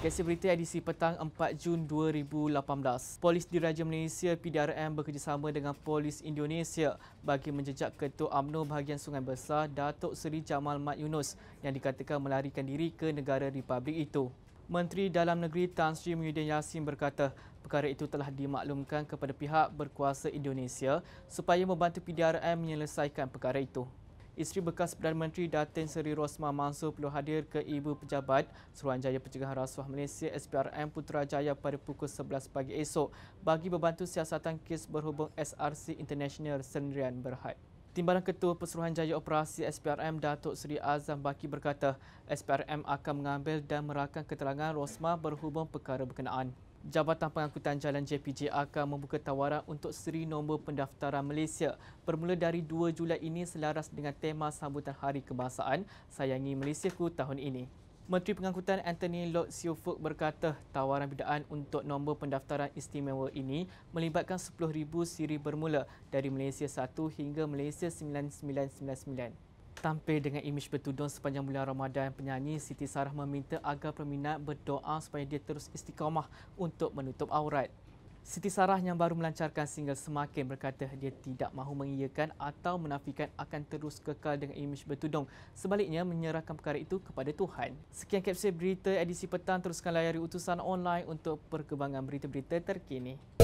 Kesi berita edisi petang 4 Jun 2018. Polis Diraja Malaysia PDRM bekerjasama dengan Polis Indonesia bagi menjejak Ketua UMNO bahagian Sungai Besar Datuk Seri Jamal Mat Yunus yang dikatakan melarikan diri ke negara Republik itu. Menteri Dalam Negeri Tan Sri Muhyiddin Yassin berkata perkara itu telah dimaklumkan kepada pihak berkuasa Indonesia supaya membantu PDRM menyelesaikan perkara itu. Isteri bekas Perdana Menteri Datin Seri Rosma Mansur perlu hadir ke Ibu Pejabat Suruhanjaya Pencegahan Rasuah Malaysia SPRM Putrajaya pada pukul 11 pagi esok bagi membantu siasatan kes berhubung SRC International Sendirian Berhad. Timbalan Ketua Pesuruhanjaya Operasi SPRM Datuk Seri Azam Baki berkata SPRM akan mengambil dan merakam keterangan Rosma berhubung perkara berkenaan. Jabatan Pengangkutan Jalan JPJ akan membuka tawaran untuk seri nombor pendaftaran Malaysia bermula dari 2 Julai ini selaras dengan tema sambutan Hari Kebangsaan Sayangi Malaysia Ku tahun ini. Menteri Pengangkutan Anthony Lord Siofuk berkata tawaran bidaan untuk nombor pendaftaran istimewa ini melibatkan 10,000 siri bermula dari Malaysia 1 hingga Malaysia 9999 tampil dengan imej bertudung sepanjang bulan Ramadan, penyanyi Siti Sarah meminta agar peminat berdoa supaya dia terus istiqamah untuk menutup aurat. Siti Sarah yang baru melancarkan single Semakin berkata dia tidak mahu mengiyakan atau menafikan akan terus kekal dengan imej bertudung. Sebaliknya, menyerahkan perkara itu kepada Tuhan. Sekian kapsul berita edisi petang. Teruskan layari utusan online untuk perkembangan berita-berita terkini.